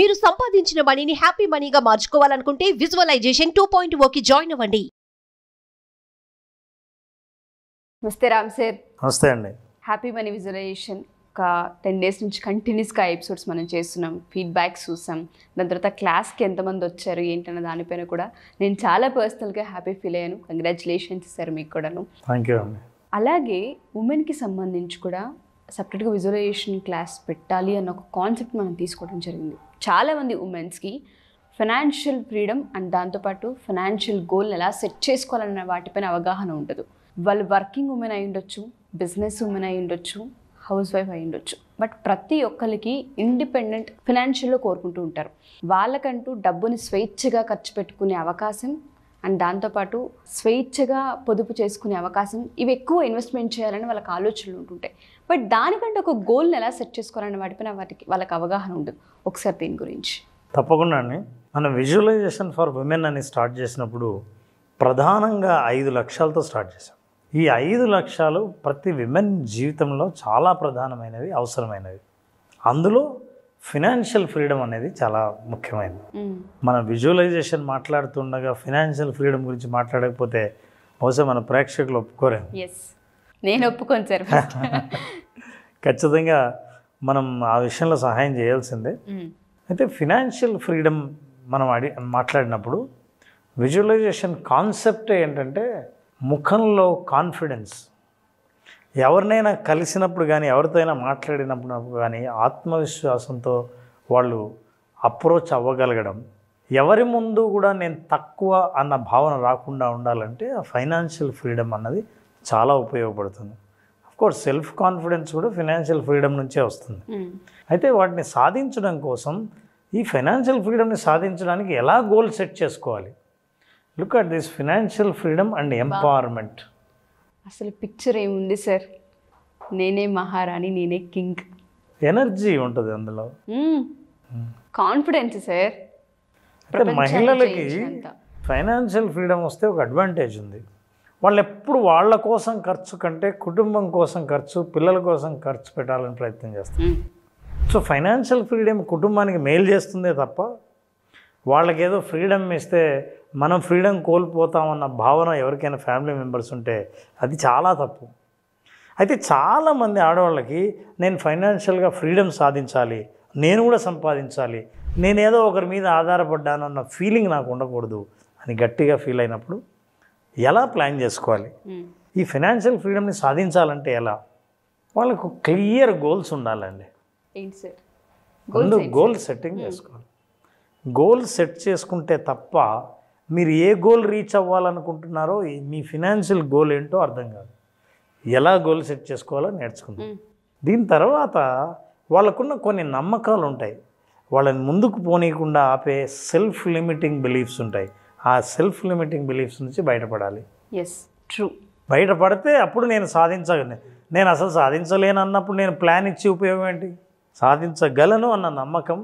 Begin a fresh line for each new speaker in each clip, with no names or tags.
మీరు సంపాదించిన మనీని హ్యాపీ మనీగా మార్చుకోవాలనుకుంటే విజువలైజేషన్ టూ పాయింట్ ఓకి జాయిన్ అవ్వండి నమస్తే రామ్ సార్ నమస్తే అండి హ్యాపీ మనీ విజువలైజేషన్ ఒక టెన్ డేస్ నుంచి కంటిన్యూస్గా ఎపిసోడ్స్ మనం చేస్తున్నాం ఫీడ్బ్యాక్ చూసాం దాని తర్వాత క్లాస్కి ఎంతమంది వచ్చారు ఏంటన్న దానిపైన కూడా నేను చాలా పర్సనల్గా హ్యాపీ ఫీల్ అయ్యాను కంగ్రాచులేషన్స్ సార్ మీకు కూడాను థ్యాంక్ యూ అలాగే ఉమెన్కి సంబంధించి కూడా సపరేట్గా విజువలైజేషన్ క్లాస్ పెట్టాలి అన్న ఒక కాన్సెప్ట్ మనం తీసుకోవడం జరిగింది చాలామంది ఉమెన్స్కి ఫైనాన్షియల్ ఫ్రీడమ్ అండ్ దాంతోపాటు ఫైనాన్షియల్ గోల్ని ఎలా సెట్ చేసుకోవాలన్న వాటిపైన అవగాహన ఉండదు వాళ్ళు వర్కింగ్ ఉమెన్ అయి ఉండొచ్చు బిజినెస్ ఉమెన్ అయి ఉండొచ్చు హౌస్ వైఫ్ అయి ఉండొచ్చు బట్ ప్రతి ఒక్కరికి ఇండిపెండెంట్ ఫినాన్షియల్లో కోరుకుంటూ ఉంటారు వాళ్ళకంటూ డబ్బుని స్వేచ్ఛగా ఖర్చు పెట్టుకునే అవకాశం అండ్ దాంతోపాటు స్వేచ్ఛగా పొదుపు చేసుకునే అవకాశం ఇవి ఎక్కువ ఇన్వెస్ట్మెంట్ చేయాలని వాళ్ళకి ఆలోచనలు ఉంటుంటాయి బట్ దానికంటే ఒక గోల్ని ఎలా సెట్ చేసుకోవాలని వాటిపైన వాటికి వాళ్ళకి అవగాహన ఉండదు ఒకసారి దీని
గురించి తప్పకుండా అండి మనం విజువలైజేషన్ ఫర్ ఉమెన్ అని స్టార్ట్ చేసినప్పుడు ప్రధానంగా ఐదు లక్ష్యాలతో స్టార్ట్ చేశాం ఈ ఐదు లక్ష్యాలు ప్రతి విమెన్ జీవితంలో చాలా ప్రధానమైనవి అవసరమైనవి అందులో ఫినాన్షియల్ ఫ్రీడమ్ అనేది చాలా ముఖ్యమైనది మనం విజువలైజేషన్ మాట్లాడుతుండగా ఫినాన్షియల్ ఫ్రీడమ్ గురించి మాట్లాడకపోతే బహుశా మన ప్రేక్షకులు ఒప్పుకోరే
నేను ఒప్పుకోను సార్
ఖచ్చితంగా మనం ఆ విషయంలో సహాయం చేయాల్సిందే అయితే ఫినాన్షియల్ ఫ్రీడమ్ మనం అడి మాట్లాడినప్పుడు విజువలైజేషన్ కాన్సెప్ట్ ఏంటంటే ముఖంలో కాన్ఫిడెన్స్ ఎవరినైనా కలిసినప్పుడు కానీ ఎవరితోనైనా మాట్లాడినప్పుడు కానీ ఆత్మవిశ్వాసంతో వాళ్ళు అప్రోచ్ అవ్వగలగడం ఎవరి ముందు కూడా నేను తక్కువ అన్న భావన రాకుండా ఉండాలంటే ఆ ఫైనాన్షియల్ ఫ్రీడమ్ అన్నది చాలా ఉపయోగపడుతుంది కోర్స్ సెల్ఫ్ కాన్ఫిడెన్స్ కూడా ఫైనాన్షియల్ ఫ్రీడమ్ నుంచే వస్తుంది అయితే వాటిని సాధించడం కోసం ఈ ఫైనాన్షియల్ ఫ్రీడమ్ని సాధించడానికి ఎలా గోల్ సెట్ చేసుకోవాలి look at this financial freedom and empowerment
అసలు పిక్చర్ ఏముంది సార్ నేనే మహారాణి నేనే కింగ్
ఎనర్జీ ఉంటుంది అందులో
కాన్ఫిడెన్స్ hmm. సార్
మహిళలకి ఫైనాన్షియల్ ఫ్రీడమ్ వస్తే ఒక అడ్వాంటేజ్ ఉంది వాళ్ళు ఎప్పుడు వాళ్ళ కోసం ఖర్చు కంటే కుటుంబం కోసం ఖర్చు పిల్లల కోసం ఖర్చు పెట్టాలని ప్రయత్నం చేస్తారు hmm. సో ఫైనాన్షియల్ ఫ్రీడమ్ కుటుంబానికి మేలు చేస్తుందే తప్ప వాళ్ళకేదో ఫ్రీడమ్ ఇస్తే మనం ఫ్రీడమ్ కోల్పోతామన్న భావన ఎవరికైనా ఫ్యామిలీ మెంబర్స్ ఉంటే అది చాలా తప్పు అయితే చాలామంది ఆడవాళ్ళకి నేను ఫైనాన్షియల్గా ఫ్రీడమ్ సాధించాలి నేను కూడా సంపాదించాలి నేనేదో ఒకరి మీద ఆధారపడ్డాను అన్న ఫీలింగ్ నాకు ఉండకూడదు అని గట్టిగా ఫీల్ అయినప్పుడు ఎలా ప్లాన్ చేసుకోవాలి ఈ ఫైనాన్షియల్ ఫ్రీడమ్ని సాధించాలంటే ఎలా వాళ్ళకు క్లియర్ గోల్స్ ఉండాలండి ముందు గోల్ సెట్టింగ్ చేసుకోవాలి గోల్ సెట్ చేసుకుంటే తప్ప మీరు ఏ గోల్ రీచ్ అవ్వాలనుకుంటున్నారో మీ ఫినాన్షియల్ గోల్ ఏంటో అర్థం కాదు ఎలా గోల్ సెట్ చేసుకోవాలో నేర్చుకుందాం దీని తర్వాత వాళ్ళకున్న కొన్ని నమ్మకాలు ఉంటాయి వాళ్ళని ముందుకు పోనీయకుండా ఆపే సెల్ఫ్ లిమిటింగ్ బిలీఫ్స్ ఉంటాయి ఆ సెల్ఫ్ లిమిటింగ్ బిలీఫ్స్ నుంచి బయటపడాలి ఎస్ ట్రూ బయటపడితే అప్పుడు నేను సాధించగలను నేను అసలు సాధించలేను అన్నప్పుడు నేను ప్లాన్ ఇచ్చి ఉపయోగం ఏంటి సాధించగలను అన్న నమ్మకం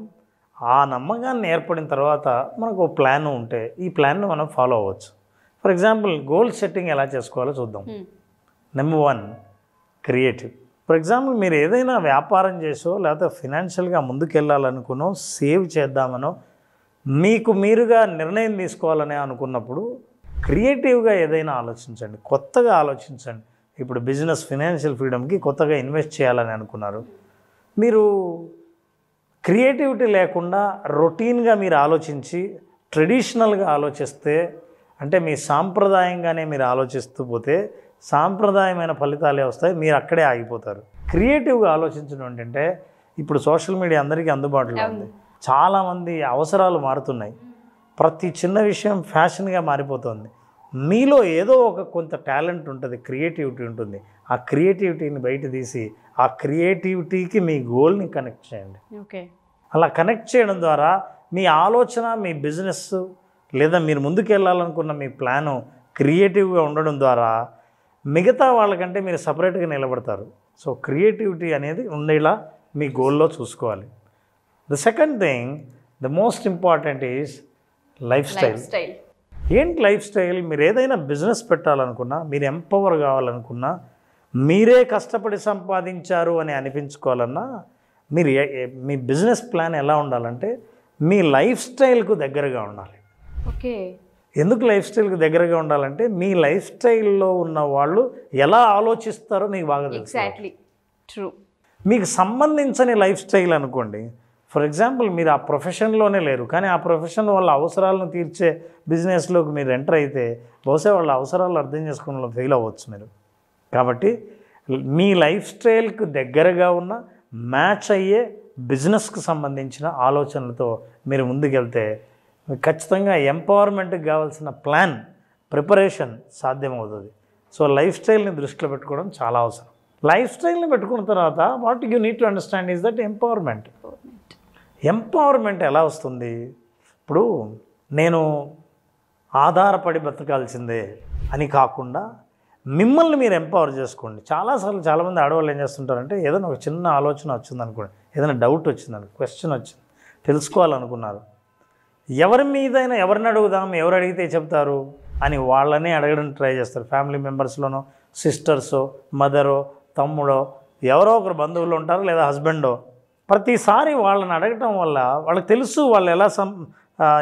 ఆ నమ్మకాన్ని ఏర్పడిన తర్వాత మనకు ప్లాన్ ఉంటే ఈ ప్లాన్ను మనం ఫాలో అవ్వచ్చు ఫర్ ఎగ్జాంపుల్ గోల్ సెట్టింగ్ ఎలా చేసుకోవాలో చూద్దాం number one creative for example మీరు ఏదైనా వ్యాపారం చేసో లేకపోతే ఫినాన్షియల్గా ముందుకెళ్ళాలనుకునో సేవ్ చేద్దామనో మీకు మీరుగా నిర్ణయం తీసుకోవాలని అనుకున్నప్పుడు క్రియేటివ్గా ఏదైనా ఆలోచించండి కొత్తగా ఆలోచించండి ఇప్పుడు బిజినెస్ ఫినాన్షియల్ ఫ్రీడమ్కి కొత్తగా ఇన్వెస్ట్ చేయాలని అనుకున్నారు మీరు క్రియేటివిటీ లేకుండా రొటీన్గా మీరు ఆలోచించి ట్రెడిషనల్గా ఆలోచిస్తే అంటే మీ సాంప్రదాయంగానే మీరు ఆలోచిస్తూ పోతే సాంప్రదాయమైన ఫలితాలే వస్తాయి మీరు అక్కడే ఆగిపోతారు క్రియేటివ్గా ఆలోచించడం ఏంటంటే ఇప్పుడు సోషల్ మీడియా అందరికీ అందుబాటులో ఉంది చాలామంది అవసరాలు మారుతున్నాయి ప్రతి చిన్న విషయం ఫ్యాషన్గా మారిపోతుంది మీలో ఏదో ఒక కొంత టాలెంట్ ఉంటుంది క్రియేటివిటీ ఉంటుంది ఆ క్రియేటివిటీని బయట తీసి ఆ క్రియేటివిటీకి మీ గోల్ని కనెక్ట్ చేయండి ఓకే అలా కనెక్ట్ చేయడం ద్వారా మీ ఆలోచన మీ బిజినెస్ లేదా మీరు ముందుకు వెళ్ళాలనుకున్న మీ ప్లాను క్రియేటివ్గా ఉండడం ద్వారా మిగతా వాళ్ళకంటే మీరు సపరేట్గా నిలబడతారు సో క్రియేటివిటీ అనేది ఉండేలా మీ గోల్లో చూసుకోవాలి the second thing the most important is life style ఏంటి లైఫ్ స్టైల్ మీరు ఏదైనా బిజినెస్ పెట్టాలనుకున్నా మీరు ఎంపవర్ కావాలనుకున్నా మీరే కష్టపడి సంపాదించారు అని అనిపించుకోవాలన్నా మీరు మీ బిజినెస్ ప్లాన్ ఎలా ఉండాలంటే మీ లైఫ్ స్టైల్కు దగ్గరగా ఉండాలి ఓకే ఎందుకు లైఫ్ స్టైల్కి దగ్గరగా ఉండాలంటే మీ లైఫ్ స్టైల్లో ఉన్న వాళ్ళు ఎలా ఆలోచిస్తారో మీకు బాగా తెలుసు
ఎగ్జాక్ట్లీ ట్రూ
మీకు సంబంధించని లైఫ్ స్టైల్ అనుకోండి ఫర్ ఎగ్జాంపుల్ మీరు ఆ ప్రొఫెషన్లోనే లేరు కానీ ఆ ప్రొఫెషన్ వాళ్ళ అవసరాలను తీర్చే బిజినెస్లోకి మీరు ఎంటర్ అయితే బహుశా వాళ్ళ అవసరాలు అర్థం చేసుకోవడంలో ఫెయిల్ అవ్వచ్చు మీరు కాబట్టి మీ లైఫ్ స్టైల్కి దగ్గరగా ఉన్న మ్యాచ్ అయ్యే బిజినెస్కి సంబంధించిన ఆలోచనలతో మీరు ముందుకెళ్తే ఖచ్చితంగా ఎంపవర్మెంట్కి కావాల్సిన ప్లాన్ ప్రిపరేషన్ సాధ్యమవుతుంది సో లైఫ్ స్టైల్ని దృష్టిలో పెట్టుకోవడం చాలా అవసరం లైఫ్ స్టైల్ని పెట్టుకున్న తర్వాత what you need to understand is that empowerment empowerment ఎలా వస్తుంది ఇప్పుడు నేను ఆధారపడి బ్రతకాల్సిందే అని కాకుండా మిమ్మల్ని మీరు ఎంపవర్ చేసుకోండి చాలాసార్లు చాలామంది ఆడవాళ్ళు ఏం చేస్తుంటారంటే ఏదైనా ఒక చిన్న ఆలోచన వచ్చిందనుకోండి ఏదైనా డౌట్ వచ్చిందని క్వశ్చన్ వచ్చింది తెలుసుకోవాలనుకున్నారు ఎవరి మీదైనా ఎవరిని అడుగుదాం ఎవరు అడిగితే చెప్తారు అని వాళ్ళనే అడగడం ట్రై చేస్తారు ఫ్యామిలీ మెంబర్స్లోనో సిస్టర్సో మదరో తమ్ముడో ఎవరో ఒకరు బంధువులు ఉంటారు లేదా హస్బెండో ప్రతిసారి వాళ్ళని అడగటం వల్ల వాళ్ళకి తెలుసు వాళ్ళు ఎలా సం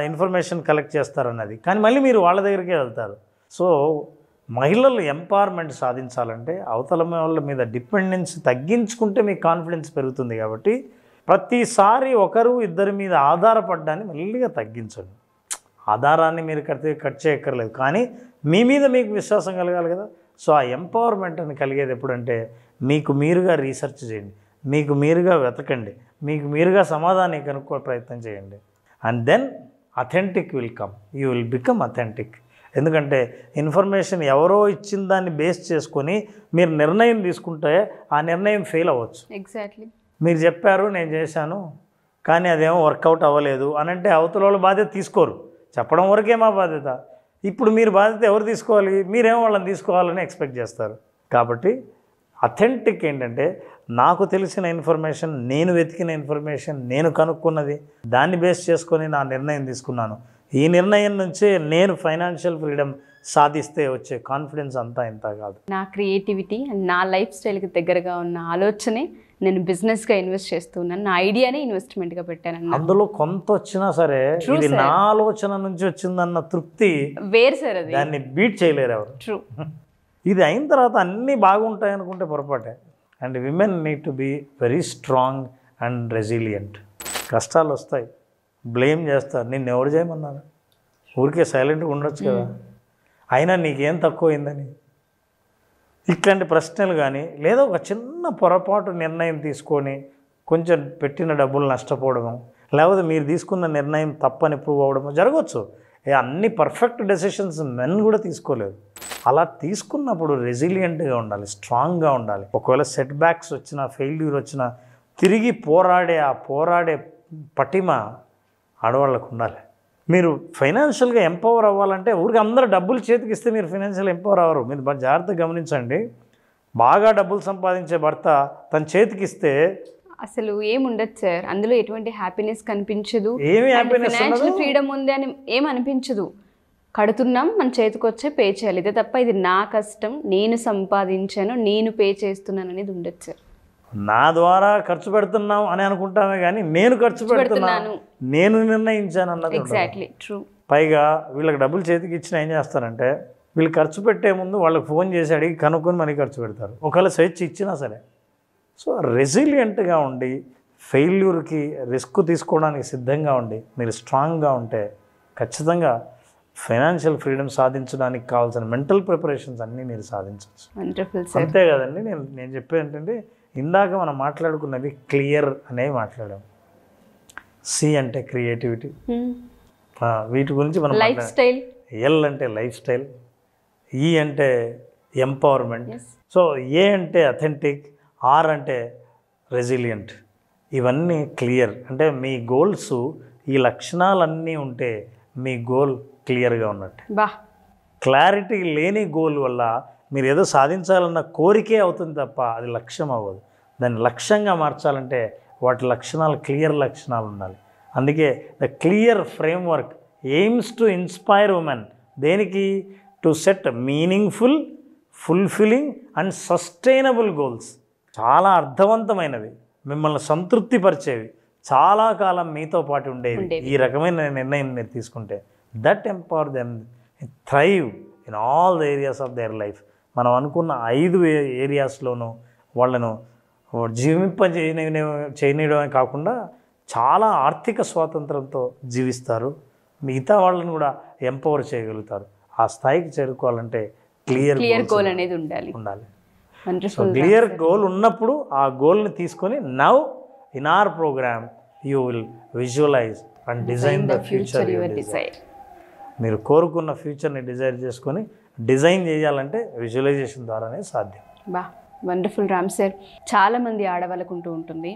ఇన్ఫర్మేషన్ కలెక్ట్ చేస్తారన్నది కానీ మళ్ళీ మీరు వాళ్ళ దగ్గరికే వెళ్తారు సో మహిళలు ఎంపవర్మెంట్ సాధించాలంటే అవతల వాళ్ళ మీద డిపెండెన్స్ తగ్గించుకుంటే మీ కాన్ఫిడెన్స్ పెరుగుతుంది కాబట్టి ప్రతిసారి ఒకరు ఇద్దరి మీద ఆధారపడ్డాన్ని మెల్లిగా తగ్గించండి ఆధారాన్ని మీరు కట్ కట్ చేయక్కర్లేదు కానీ మీ మీద మీకు విశ్వాసం కలగాలి కదా సో ఆ ఎంపవర్మెంట్ అని కలిగేది ఎప్పుడంటే మీకు మీరుగా రీసెర్చ్ చేయండి మీకు మీరుగా వెతకండి మీకు మీరుగా సమాధానం కనుక్కో ప్రయత్నం చేయండి and then authentic will come you will become authentic ఎందుకంటే ఇన్ఫర్మేషన్ ఎవరో ఇచ్చిన దాన్ని బేస్ చేసుకొని మీరు నిర్ణయం తీసుకుంటే ఆ నిర్ణయం ఫెయిల్ అవ్వచ్చు ఎగ్జాక్ట్లీ మీరు చెప్పారు నేను చేశాను కానీ అదేమో వర్కౌట్ అవ్వలేదు అని అంటే అవతల వాళ్ళు బాధ్యత తీసుకోరు చెప్పడం వరకే మా బాధ్యత ఇప్పుడు మీరు బాధ్యత ఎవరు తీసుకోవాలి మీరేమో వాళ్ళని తీసుకోవాలని ఎక్స్పెక్ట్ చేస్తారు కాబట్టి అథెంటిక్ ఏంటంటే నాకు తెలిసిన ఇన్ఫర్మేషన్ నేను వెతికిన ఇన్ఫర్మేషన్ నేను కనుక్కున్నది దాన్ని బేస్ చేసుకొని నా నిర్ణయం తీసుకున్నాను ఈ నిర్ణయం నుంచే నేను ఫైనాన్షియల్ ఫ్రీడమ్ సాధిస్తే వచ్చే కాన్ఫిడెన్స్ అంతా ఇంత కాదు
నా క్రియేటివిటీ అండ్ నా లైఫ్ స్టైల్కి దగ్గరగా ఉన్న ఆలోచనే నేను బిజినెస్గా ఇన్వెస్ట్ చేస్తున్నాను నా ఐడియానే ఇన్వెస్ట్మెంట్గా పెట్టాను
అందులో కొంత వచ్చినా సరే ఇది నా ఆలోచన నుంచి వచ్చిందన్న తృప్తి
వేరు సార్ దాన్ని
బీట్ చేయలేరు ఎవరు ట్రూ ఇది అయిన తర్వాత అన్నీ బాగుంటాయి అనుకుంటే పొరపాటే and women need to be very strong and resilient కష్టాలు వస్తాయి బ్లేమ్ చేస్తారు నిన్ను ఎవరు చేయమన్నాను ఊరికే సైలెంట్గా ఉండొచ్చు కదా అయినా నీకేం తక్కువైందని ఇట్లాంటి ప్రశ్నలు కానీ లేదా ఒక చిన్న పొరపాటు నిర్ణయం తీసుకొని కొంచెం పెట్టిన డబ్బులు నష్టపోవడము లేకపోతే మీరు తీసుకున్న నిర్ణయం తప్పని ప్రూవ్ అవ్వడము జరగవచ్చు అన్ని పర్ఫెక్ట్ డెసిషన్స్ మెన్ కూడా తీసుకోలేదు అలా తీసుకున్నప్పుడు రెసిలియంట్గా ఉండాలి స్ట్రాంగ్గా ఉండాలి ఒకవేళ సెట్ బ్యాక్స్ వచ్చినా ఫెయిల్యూర్ వచ్చినా తిరిగి పోరాడే ఆ పోరాడే పటిమ ఆడవాళ్ళకు ఉండాలి మీరు ఫైనాన్షియల్గా ఎంపవర్ అవ్వాలంటే ఊరికి అందరూ డబ్బులు చేతికి ఇస్తే మీరు ఫైనాన్షియల్ ఎంపవర్ అవ్వరు మీరు జాగ్రత్తగా గమనించండి బాగా డబ్బులు సంపాదించే భర్త తన చేతికి ఇస్తే
అసలు ఏముండదు సార్ అందులో ఎటువంటి హ్యాపీనెస్ కనిపించదు ఏమి హ్యాపీనెస్ ఫ్రీడమ్ ఉంది అని ఏం అనిపించదు కడుతున్నాం మన చేతికి వచ్చే పే చేయాలి ఇదే తప్ప ఇది నా కష్టం నేను సంపాదించాను నేను పే చేస్తున్నాను అనేది ఉండొచ్చు
నా ద్వారా ఖర్చు పెడుతున్నాం అని అనుకుంటామే కానీ నేను ఖర్చు పెడుతున్నాను నేను నిర్ణయించాను అన్నది ఎగ్జాక్ట్లీ ట్రూ పైగా వీళ్ళకి డబ్బులు చేతికి ఇచ్చిన ఏం చేస్తారంటే వీళ్ళు ఖర్చు పెట్టే ముందు వాళ్ళకి ఫోన్ చేసి అడిగి కనుక్కొని మనీ ఖర్చు పెడతారు ఒకవేళ స్వేచ్ఛ ఇచ్చినా సరే సో రెసిలియంట్గా ఉండి ఫెయిల్యూర్కి రిస్క్ తీసుకోవడానికి సిద్ధంగా ఉండి మీరు స్ట్రాంగ్గా ఉంటే ఖచ్చితంగా ఫైనాన్షియల్ ఫ్రీడమ్ సాధించడానికి కావాల్సిన మెంటల్ ప్రిపరేషన్స్ అన్నీ మీరు సాధించవచ్చు అంతే కదండి నేను నేను చెప్పేది ఏంటంటే ఇందాక మనం మాట్లాడుకున్నది క్లియర్ అనే మాట్లాడాము సి అంటే క్రియేటివిటీ hmm. వీటి గురించి మనం లైఫ్ స్టైల్ ఎల్ అంటే లైఫ్ స్టైల్ ఈ అంటే ఎంపవర్మెంట్ సో ఏ అంటే అథెంటిక్ ఆర్ అంటే రెసిలియంట్ ఇవన్నీ క్లియర్ అంటే మీ గోల్స్ ఈ లక్షణాలన్నీ ఉంటే మీ గోల్ క్లియర్గా ఉన్నట్టు బా క్లారిటీ లేని గోల్ వల్ల మీరు ఏదో సాధించాలన్న కోరికే అవుతుంది తప్ప అది లక్ష్యం అవ్వదు దాన్ని లక్ష్యంగా మార్చాలంటే వాటి లక్షణాలు క్లియర్ లక్షణాలు ఉండాలి అందుకే the clear framework aims to inspire women దేనికి to set meaningful fulfilling and sustainable goals చాలా అర్థవంతమైనవి మిమ్మల్ని సంతృప్తిపరిచేవి చాలా కాలం మీతో పాటు ఉండేవి ఈ రకమైన నిర్ణయం మీరు తీసుకుంటే that empower them thrive in all the areas of their life మనం అనుకున్న ఐదు ఏరియాస్లోనూ వాళ్ళను జీవింప చేయనీయడమే కాకుండా చాలా ఆర్థిక స్వాతంత్రంతో జీవిస్తారు మిగతా వాళ్ళని కూడా ఎంపవర్ చేయగలుగుతారు ఆ స్థాయికి చేరుకోవాలంటే క్లియర్ క్లియర్ గోల్ అనేది ఉండాలి ఉండాలి క్లియర్ గోల్ ఉన్నప్పుడు ఆ గోల్ని తీసుకొని now in our program, you will visualize and design the future you desire. మీరు కోరుకున్న ఫ్యూచర్ని డిజైర్ చేసుకొని డిజైన్ చేయాలంటే విజువలైజేషన్ ద్వారానే సాధ్యం
బా వండర్ఫుల్ రామ్ సార్ చాలామంది ఆడవాళ్ళకుంటూ ఉంటుంది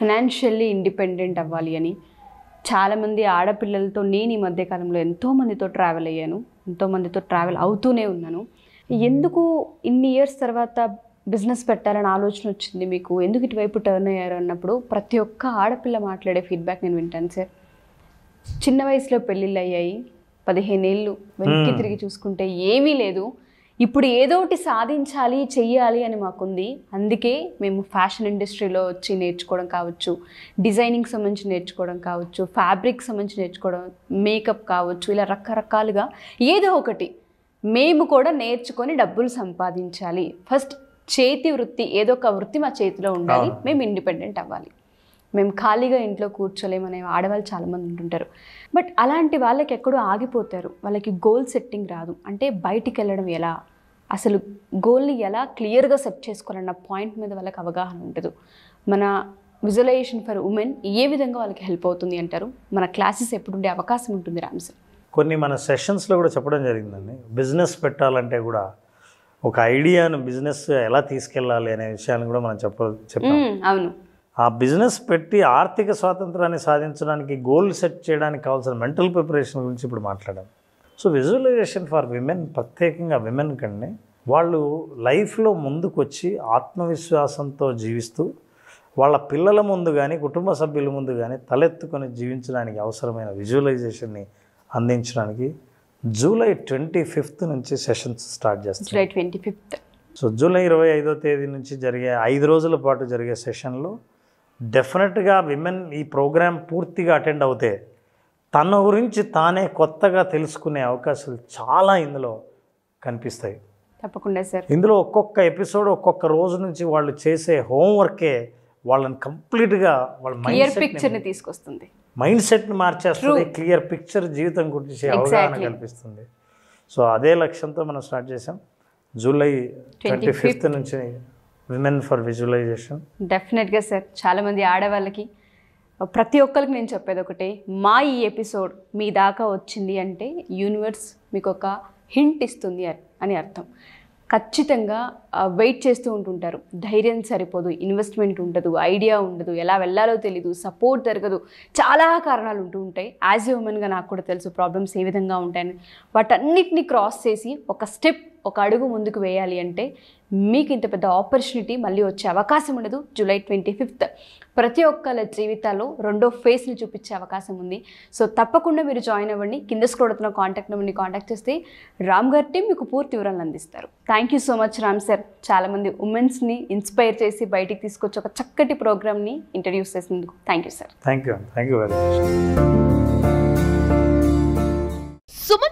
ఫినాన్షియల్లీ ఇండిపెండెంట్ అవ్వాలి అని చాలామంది ఆడపిల్లలతో నేను ఈ మధ్యకాలంలో ఎంతోమందితో ట్రావెల్ అయ్యాను ఎంతోమందితో ట్రావెల్ అవుతూనే ఉన్నాను ఎందుకు ఇన్ని ఇయర్స్ తర్వాత బిజినెస్ పెట్టాలని ఆలోచన వచ్చింది మీకు ఎందుకు ఇటువైపు టర్న్ అయ్యారు అన్నప్పుడు ప్రతి ఒక్క ఆడపిల్ల మాట్లాడే ఫీడ్బ్యాక్ నేను వింటాను సార్ చిన్న వయసులో పెళ్ళిళ్ళు అయ్యాయి పదిహేను ఏళ్ళు వెనక్కి తిరిగి చూసుకుంటే ఏమీ లేదు ఇప్పుడు ఏదో ఒకటి సాధించాలి చెయ్యాలి అని మాకుంది అందుకే మేము ఫ్యాషన్ ఇండస్ట్రీలో వచ్చి నేర్చుకోవడం కావచ్చు డిజైనింగ్ సంబంధించి నేర్చుకోవడం కావచ్చు ఫ్యాబ్రిక్ సంబంధించి నేర్చుకోవడం మేకప్ కావచ్చు ఇలా రకరకాలుగా ఏదో ఒకటి మేము కూడా నేర్చుకొని డబ్బులు సంపాదించాలి ఫస్ట్ చేతి వృత్తి ఏదో ఒక వృత్తి మా చేతిలో ఉండాలి మేము ఇండిపెండెంట్ అవ్వాలి మేము ఖాళీగా ఇంట్లో కూర్చోలేమనే ఆడవాళ్ళు చాలామంది ఉంటుంటారు బట్ అలాంటి వాళ్ళకి ఎక్కడో ఆగిపోతారు వాళ్ళకి గోల్ సెట్టింగ్ రాదు అంటే బయటికి వెళ్ళడం ఎలా అసలు గోల్ని ఎలా క్లియర్గా సెట్ చేసుకోవాలన్న పాయింట్ మీద వాళ్ళకి అవగాహన ఉండదు మన విజువలైజేషన్ ఫర్ ఉమెన్ ఏ విధంగా వాళ్ళకి హెల్ప్ అవుతుంది అంటారు మన క్లాసెస్ ఎప్పుడుండే అవకాశం ఉంటుంది రామ్ సార్
కొన్ని మన సెషన్స్లో కూడా చెప్పడం జరిగిందండి బిజినెస్ పెట్టాలంటే కూడా ఒక ఐడియాను బిజినెస్ ఎలా తీసుకెళ్ళాలి అనే విషయాన్ని కూడా మనం చెప్ప అవును ఆ బిజినెస్ పెట్టి ఆర్థిక స్వాతంత్రాన్ని సాధించడానికి గోల్ సెట్ చేయడానికి కావాల్సిన మెంటల్ ప్రిపరేషన్ గురించి ఇప్పుడు మాట్లాడాం సో విజువలైజేషన్ ఫర్ విమెన్ ప్రత్యేకంగా విమెన్ కంటే వాళ్ళు లైఫ్లో ముందుకొచ్చి ఆత్మవిశ్వాసంతో జీవిస్తూ వాళ్ళ పిల్లల ముందు కానీ కుటుంబ సభ్యుల ముందు కానీ తలెత్తుకొని జీవించడానికి అవసరమైన విజువలైజేషన్ని అందించడానికి జూలై ట్వంటీ ఫిఫ్త్ నుంచి సెషన్స్ స్టార్ట్ చేస్తాం July twenty fifth so July ఇరవై ఐదో తేదీ నుంచి జరిగే ఐదు రోజుల పాటు జరిగే సెషన్లో డెఫినెట్గా విమెన్ ఈ ప్రోగ్రామ్ పూర్తిగా అటెండ్ అవుతే తన గురించి తానే కొత్తగా తెలుసుకునే అవకాశాలు చాలా ఇందులో కనిపిస్తాయి
తప్పకుండా సార్
ఇందులో ఒక్కొక్క ఎపిసోడ్ ఒక్కొక్క రోజు నుంచి వాళ్ళు చేసే హోంవర్కే వాళ్ళని కంప్లీట్గా వాళ్ళ మైండ్ పిక్చర్ని తీసుకొస్తుంది మైండ్ సెట్ని మార్చేస్తుంది క్లియర్ పిక్చర్ జీవితం గురించి అవగాహన కల్పిస్తుంది సో అదే లక్ష్యంతో మనం స్టార్ట్ చేసాం జూలై ట్వంటీ ఫిఫ్త్ నుంచి విమెన్ ఫర్ విజువలైజేషన్
డెఫినెట్గా సార్ చాలామంది ఆడవాళ్ళకి ప్రతి ఒక్కరికి నేను చెప్పేది ఒకటి మా ఈ ఎపిసోడ్ మీ దాకా వచ్చింది అంటే యూనివర్స్ మీకు ఒక హింట్ ఇస్తుంది అని అర్థం ఖచ్చితంగా వెయిట్ చేస్తూ ఉంటుంటారు ధైర్యం సరిపోదు ఇన్వెస్ట్మెంట్ ఉండదు ఐడియా ఉండదు ఎలా వెళ్ళాలో తెలీదు సపోర్ట్ జరగదు చాలా కారణాలు ఉంటూ ఉంటాయి యాజ్ ఎ ఉమెన్గా నాకు కూడా తెలుసు ప్రాబ్లమ్స్ ఏ విధంగా ఉంటాయని వాటన్నిటిని క్రాస్ చేసి ఒక స్టెప్ ఒక అడుగు ముందుకు వేయాలి అంటే మీకు ఇంత పెద్ద ఆపర్చునిటీ మళ్ళీ వచ్చే అవకాశం ఉండదు జూలై ట్వంటీ ఫిఫ్త్ ప్రతి ఒక్కళ్ళ జీవితాల్లో రెండో ఫేస్ని చూపించే అవకాశం ఉంది సో తప్పకుండా మీరు జాయిన్ అవ్వండి కింద స్క్రోడుతున్న కాంటాక్ట్ నెంబర్ని కాంటాక్ట్ చేస్తే రామ్ గారి టీం మీకు పూర్తి వివరాలను అందిస్తారు thank you so much Ram sir చాలామంది ఉమెన్స్ని ఇన్స్పైర్ చేసి బయటికి తీసుకొచ్చి ఒక చక్కటి ప్రోగ్రామ్ని ఇంట్రడ్యూస్ చేసినందుకు thank you sir
thank you thank you very much